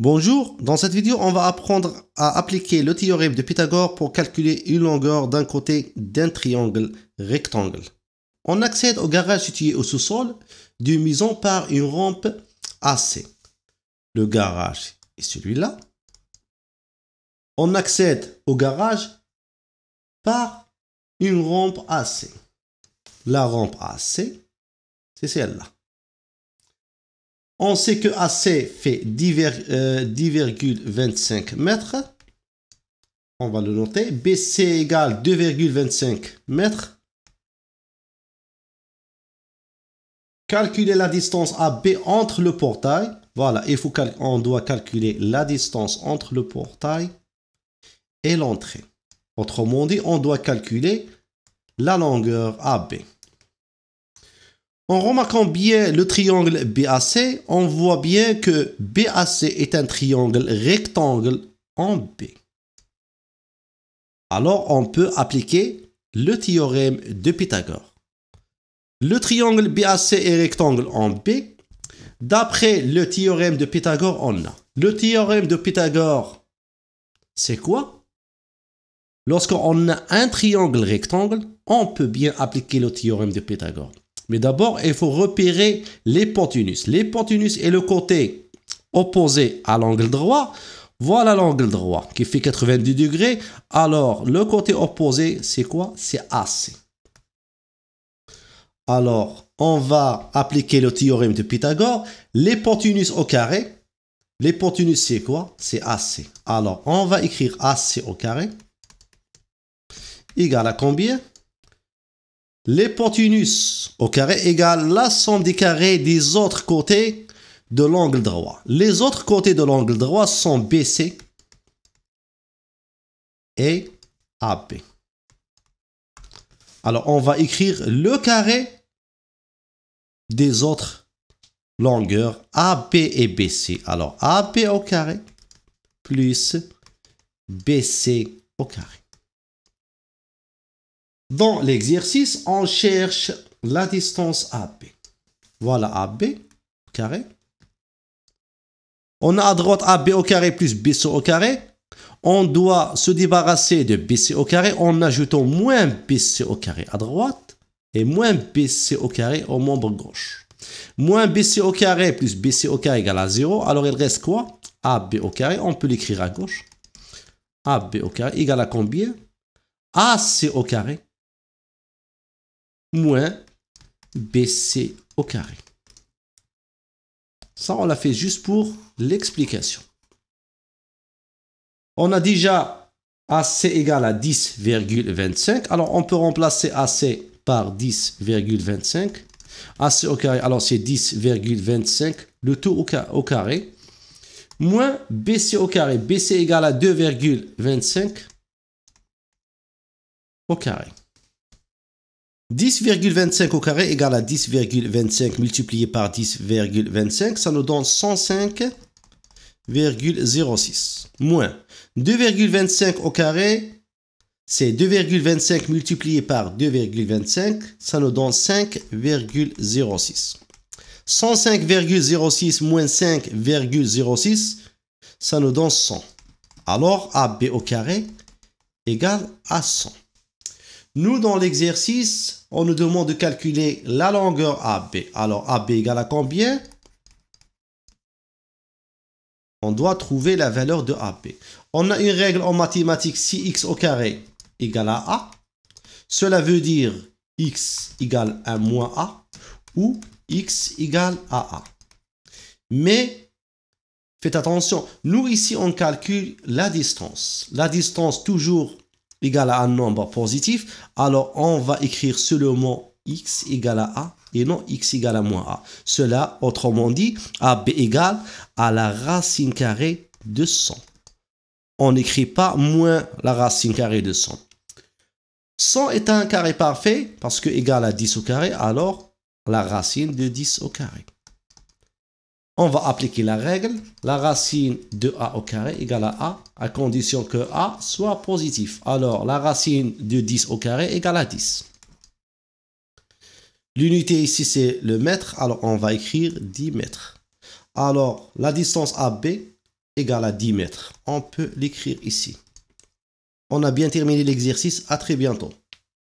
Bonjour, dans cette vidéo on va apprendre à appliquer le théorème de Pythagore pour calculer une longueur d'un côté d'un triangle rectangle. On accède au garage situé au sous-sol d'une maison par une rampe AC. Le garage est celui-là. On accède au garage par une rampe AC. La rampe AC, c'est celle-là. On sait que AC fait 10,25 euh, mètres. On va le noter. BC égale 2,25 mètres. Calculer la distance AB entre le portail. Voilà, il faut on doit calculer la distance entre le portail et l'entrée. Autrement dit, on doit calculer la longueur AB. En remarquant bien le triangle BAC, on voit bien que BAC est un triangle rectangle en B. Alors on peut appliquer le théorème de Pythagore. Le triangle BAC est rectangle en B. D'après le théorème de Pythagore, on a. Le théorème de Pythagore, c'est quoi Lorsqu'on a un triangle rectangle, on peut bien appliquer le théorème de Pythagore. Mais d'abord, il faut repérer les pontinus. Les est le côté opposé à l'angle droit. Voilà l'angle droit qui fait 90 degrés. Alors, le côté opposé, c'est quoi C'est AC. Alors, on va appliquer le théorème de Pythagore. Les au carré. Les c'est quoi C'est AC. Alors, on va écrire AC au carré. Égal à combien les au carré égale la somme des carrés des autres côtés de l'angle droit. Les autres côtés de l'angle droit sont BC et AB. Alors, on va écrire le carré des autres longueurs AB et BC. Alors, AB au carré plus BC au carré. Dans l'exercice, on cherche la distance AB. Voilà AB au carré. On a à droite AB au carré plus BC au carré. On doit se débarrasser de BC au carré en ajoutant moins BC au carré à droite et moins BC au carré au membre gauche. Moins BC au carré plus BC au carré égale à 0. Alors il reste quoi AB au carré, on peut l'écrire à gauche. AB au carré égale à combien AC au carré moins BC au carré. Ça, on l'a fait juste pour l'explication. On a déjà AC égale à 10,25. Alors, on peut remplacer AC par 10,25. AC au carré, alors c'est 10,25, le tout au, carré, moins BC au carré. BC égale à 2,25 au carré. 10,25 au carré égale à 10,25 multiplié par 10,25, ça nous donne 105,06 moins 2,25 au carré, c'est 2,25 multiplié par 2,25, ça nous donne 5,06. 105,06 moins 5,06, ça nous donne 100. Alors AB au carré égale à 100. Nous, dans l'exercice, on nous demande de calculer la longueur AB. Alors, AB égale à combien On doit trouver la valeur de AB. On a une règle en mathématiques, si x au carré égale à A, cela veut dire x égale à moins A ou x égale à A. Mais faites attention, nous ici on calcule la distance. La distance toujours égal à un nombre positif, alors on va écrire seulement x égale à a et non x égale à moins a. Cela, autrement dit, a, b égale à la racine carrée de 100. On n'écrit pas moins la racine carrée de 100. 100 est un carré parfait parce que égal à 10 au carré, alors la racine de 10 au carré on va appliquer la règle. La racine de a au carré égale à a, à condition que a soit positif. Alors, la racine de 10 au carré égale à 10. L'unité ici, c'est le mètre. Alors, on va écrire 10 mètres. Alors, la distance AB égale à 10 mètres. On peut l'écrire ici. On a bien terminé l'exercice. À très bientôt.